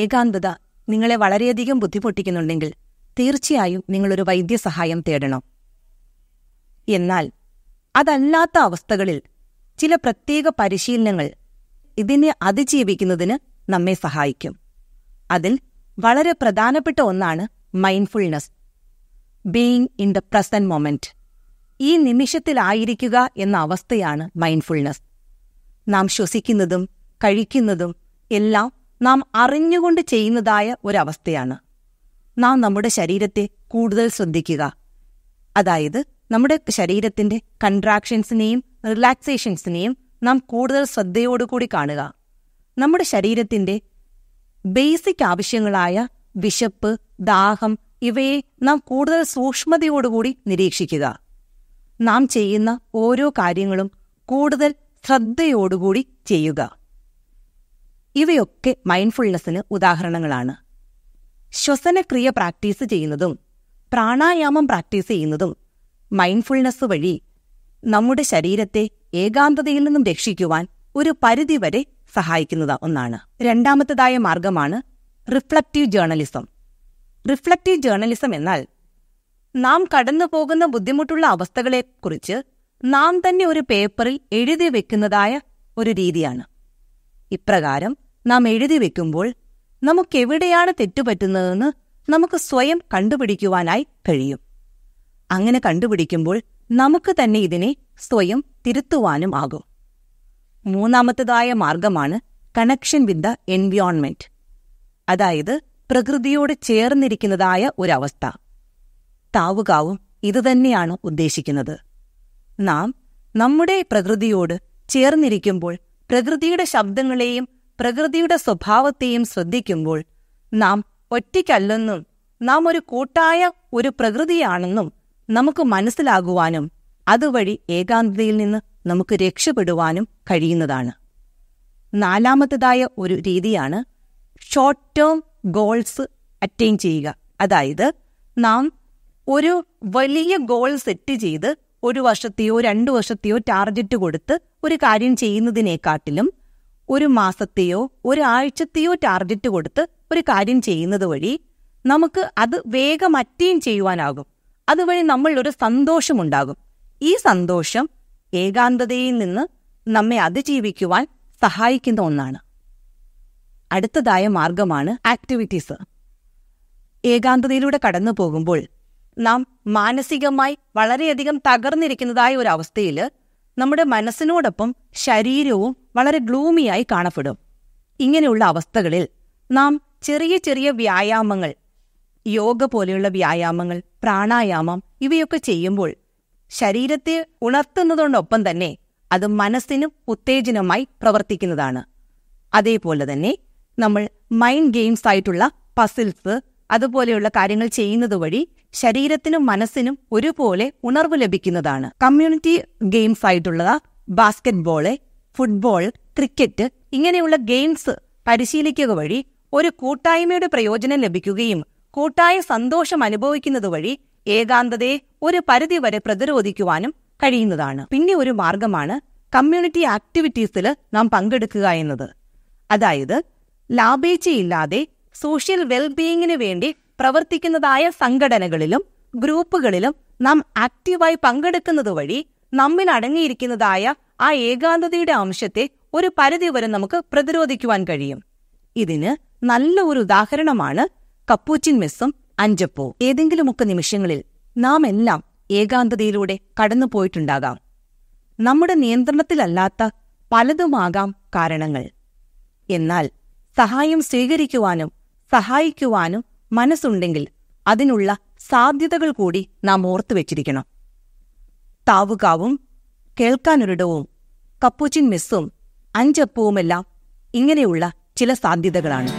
ഏകാന്തത നിങ്ങളെ വളരെയധികം ബുദ്ധിമുട്ടിക്കുന്നുണ്ടെങ്കിൽ തീർച്ചയായും നിങ്ങളൊരു വൈദ്യസഹായം തേടണം എന്നാൽ അതല്ലാത്ത അവസ്ഥകളിൽ ചില പ്രത്യേക പരിശീലനങ്ങൾ ഇതിനെ അതിജീവിക്കുന്നതിന് നമ്മെ സഹായിക്കും അതിൽ വളരെ പ്രധാനപ്പെട്ട ഒന്നാണ് mindfulness being in the present moment ഈ നിമിഷത്തിലായിരിക്കുക എന്ന അവസ്ഥയാണ് മൈൻഡ്ഫുൾനെസ് നാം ശ്വസിക്കുന്നതും കഴിക്കുന്നതും എല്ലാം നാം അറിഞ്ഞുകൊണ്ട് ചെയ്യുന്നതായ ഒരവസ്ഥയാണ് നാം നമ്മുടെ ശരീരത്തെ കൂടുതൽ ശ്രദ്ധിക്കുക അതായത് നമ്മുടെ ശരീരത്തിന്റെ കൺട്രാക്ഷൻസിനെയും റിലാക്സേഷൻസിനെയും നാം കൂടുതൽ ശ്രദ്ധയോടുകൂടി കാണുക നമ്മുടെ ശരീരത്തിന്റെ ബേസിക് ആവശ്യങ്ങളായ വിശപ്പ് ദാഹം ഇവയെ നാം കൂടുതൽ സൂക്ഷ്മതയോടുകൂടി നിരീക്ഷിക്കുക നാം ചെയ്യുന്ന ഓരോ കാര്യങ്ങളും കൂടുതൽ ശ്രദ്ധയോടുകൂടി ചെയ്യുക ഇവയൊക്കെ മൈൻഡ്ഫുൾനെസ്സിന് ഉദാഹരണങ്ങളാണ് ശ്വസനക്രിയ പ്രാക്ടീസ് ചെയ്യുന്നതും പ്രാണായാമം പ്രാക്ടീസ് ചെയ്യുന്നതും മൈൻഡ്ഫുൾനെസ് വഴി നമ്മുടെ ശരീരത്തെ ഏകാന്തതയിൽ നിന്നും രക്ഷിക്കുവാൻ ഒരു പരിധിവരെ സഹായിക്കുന്നത് ഒന്നാണ് രണ്ടാമത്തേതായ മാർഗമാണ് റിഫ്ലക്റ്റീവ് ജേർണലിസം റിഫ്ലക്റ്റീവ് ജേർണലിസം എന്നാൽ നാം കടന്നു പോകുന്ന ബുദ്ധിമുട്ടുള്ള അവസ്ഥകളെക്കുറിച്ച് നാം തന്നെ ഒരു പേപ്പറിൽ എഴുതി വെക്കുന്നതായ ഒരു രീതിയാണ് ഇപ്രകാരം നാം എഴുതി വെക്കുമ്പോൾ നമുക്കെവിടെയാണ് തെറ്റുപറ്റുന്നതെന്ന് നമുക്ക് സ്വയം കണ്ടുപിടിക്കുവാനായി കഴിയും അങ്ങനെ കണ്ടുപിടിക്കുമ്പോൾ നമുക്ക് തന്നെ ഇതിനെ സ്വയം തിരുത്തുവാനും ആകും മൂന്നാമത്തതായ മാർഗമാണ് കണക്ഷൻ വിത്ത് ദ എൻവിയോൺമെന്റ് അതായത് പ്രകൃതിയോട് ചേർന്നിരിക്കുന്നതായ ഒരവസ്ഥ താവുകാവും ഇതുതന്നെയാണ് ഉദ്ദേശിക്കുന്നത് നാം നമ്മുടെ പ്രകൃതിയോട് ചേർന്നിരിക്കുമ്പോൾ പ്രകൃതിയുടെ ശബ്ദങ്ങളെയും പ്രകൃതിയുടെ സ്വഭാവത്തെയും ശ്രദ്ധിക്കുമ്പോൾ നാം ഒറ്റയ്ക്കല്ലെന്നും നാം ഒരു കൂട്ടായ ഒരു പ്രകൃതിയാണെന്നും നമുക്ക് മനസ്സിലാകുവാനും അതുവഴി ഏകാന്തതയിൽ നിന്ന് നമുക്ക് രക്ഷപ്പെടുവാനും കഴിയുന്നതാണ് നാലാമത്തേതായ ഒരു രീതിയാണ് ഷോർട്ട് ടേം ഗോൾസ് അറ്റൈൻ ചെയ്യുക അതായത് നാം ഒരു വലിയ ഗോൾ സെറ്റ് ചെയ്ത് ഒരു വർഷത്തെയോ രണ്ടു വർഷത്തെയോ ടാർഗറ്റ് കൊടുത്ത് ഒരു കാര്യം ചെയ്യുന്നതിനെക്കാട്ടിലും ഒരു മാസത്തെയോ ഒരാഴ്ചത്തെയോ ടാർഗറ്റ് കൊടുത്ത് ഒരു കാര്യം ചെയ്യുന്നത് വഴി നമുക്ക് അത് വേഗം അറ്റീൻ ചെയ്യുവാനാകും അതുവഴി നമ്മളൊരു സന്തോഷമുണ്ടാകും ഈ സന്തോഷം ഏകാന്തതയിൽ നിന്ന് നമ്മെ അതിജീവിക്കുവാൻ സഹായിക്കുന്ന ഒന്നാണ് അടുത്തതായ മാർഗമാണ് ആക്ടിവിറ്റീസ് ഏകാന്തതയിലൂടെ കടന്നു പോകുമ്പോൾ നാം മാനസികമായി വളരെയധികം തകർന്നിരിക്കുന്നതായ ഒരു അവസ്ഥയിൽ നമ്മുടെ മനസ്സിനോടൊപ്പം ശരീരവും വളരെ ഗ്ലൂമിയായി കാണപ്പെടും ഇങ്ങനെയുള്ള അവസ്ഥകളിൽ നാം ചെറിയ ചെറിയ വ്യായാമങ്ങൾ യോഗ പോലെയുള്ള വ്യായാമങ്ങൾ പ്രാണായാമം ഇവയൊക്കെ ചെയ്യുമ്പോൾ ശരീരത്തെ ഉണർത്തുന്നതോടൊപ്പം തന്നെ അത് മനസ്സിനും ഉത്തേജനമായി പ്രവർത്തിക്കുന്നതാണ് അതേപോലെ തന്നെ നമ്മൾ മൈൻഡ് ഗെയിംസ് ആയിട്ടുള്ള പസിൽസ് അതുപോലെയുള്ള കാര്യങ്ങൾ ചെയ്യുന്നത് വഴി ശരീരത്തിനും മനസ്സിനും ഒരുപോലെ ഉണർവ് ലഭിക്കുന്നതാണ് കമ്മ്യൂണിറ്റി ഗെയിംസ് ആയിട്ടുള്ള ബാസ്കറ്റ്ബോള് ഫുട്ബോൾ ക്രിക്കറ്റ് ഇങ്ങനെയുള്ള ഗെയിംസ് പരിശീലിക്കുക വഴി ഒരു കൂട്ടായ്മയുടെ പ്രയോജനം ലഭിക്കുകയും കൂട്ടായ സന്തോഷം അനുഭവിക്കുന്നത് വഴി ഏകാന്തതയെ ഒരു പരിധിവരെ പ്രതിരോധിക്കുവാനും കഴിയുന്നതാണ് പിന്നെ ഒരു മാർഗമാണ് കമ്മ്യൂണിറ്റി ആക്ടിവിറ്റീസിൽ നാം പങ്കെടുക്കുക എന്നത് അതായത് ലാഭേച്ഛയില്ലാതെ സോഷ്യൽ വെൽബീയിങ്ങിന് വേണ്ടി പ്രവർത്തിക്കുന്നതായ സംഘടനകളിലും ഗ്രൂപ്പുകളിലും നാം ആക്റ്റീവായി പങ്കെടുക്കുന്നത് വഴി നമ്മിൽ അടങ്ങിയിരിക്കുന്നതായ ആ ഏകാന്തതയുടെ അംശത്തെ ഒരു പരിധിവരെ നമുക്ക് പ്രതിരോധിക്കുവാൻ കഴിയും ഇതിന് നല്ല ഒരു ഉദാഹരണമാണ് കപ്പൂച്ചിൻ മെസ്സും അഞ്ചപ്പോ ഏതെങ്കിലുമൊക്കെ നിമിഷങ്ങളിൽ നാം എല്ലാം ഏകാന്തതയിലൂടെ പോയിട്ടുണ്ടാകാം നമ്മുടെ നിയന്ത്രണത്തിലല്ലാത്ത പലതുമാകാം കാരണങ്ങൾ എന്നാൽ സഹായം സ്വീകരിക്കുവാനും സഹായിക്കുവാനും മനസ്സുണ്ടെങ്കിൽ അതിനുള്ള സാധ്യതകൾ കൂടി നാം ഓർത്തു വച്ചിരിക്കണം താവുകാവും കേൾക്കാനൊരിടവും കപ്പൂച്ചിൻ മിസ്സും അഞ്ചപ്പവുമെല്ലാം ഇങ്ങനെയുള്ള ചില സാധ്യതകളാണ്